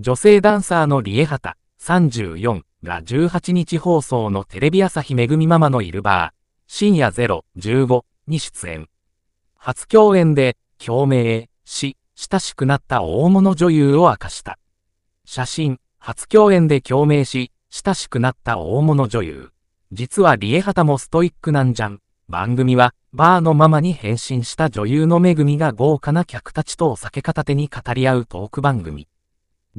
女性ダンサーのリエハタ34が18日放送のテレビ朝日めぐみママのいるバー、深夜015に出演。初共演で、共鳴し、親しくなった大物女優を明かした。写真、初共演で共鳴し、親しくなった大物女優。実はリエハタもストイックなんじゃん。番組は、バーのママに変身した女優のめぐみが豪華な客たちとお酒片手に語り合うトーク番組。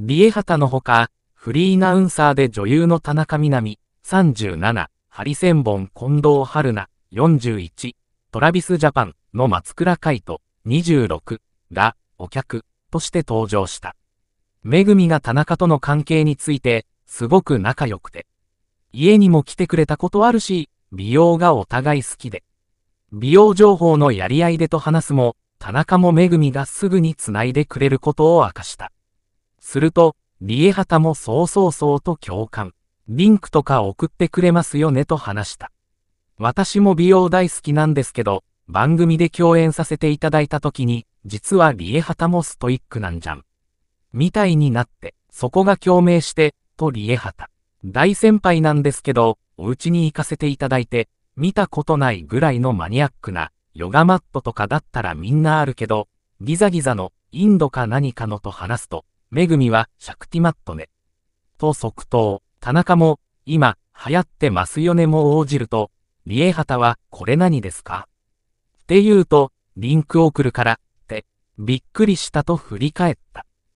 リエハタのほか、フリーナウンサーで女優の田中みな実、37、ハリセンボン近藤春菜、41、トラビスジャパンの松倉海斗、26が、お客として登場した。めぐみが田中との関係について、すごく仲良くて。家にも来てくれたことあるし、美容がお互い好きで。美容情報のやり合いでと話すも、田中もめぐみがすぐに繋いでくれることを明かした。すると、リエハタもそうそうそうと共感。リンクとか送ってくれますよねと話した。私も美容大好きなんですけど、番組で共演させていただいた時に、実はリエハタもストイックなんじゃん。みたいになって、そこが共鳴して、とリエハタ。大先輩なんですけど、お家に行かせていただいて、見たことないぐらいのマニアックな、ヨガマットとかだったらみんなあるけど、ギザギザのインドか何かのと話すと、めぐみはシャクティマットね。と即答。田中も、今、流行ってますよねも応じると、リエハタは、これ何ですかって言うと、リンク送るから、って、びっくりしたと振り返った。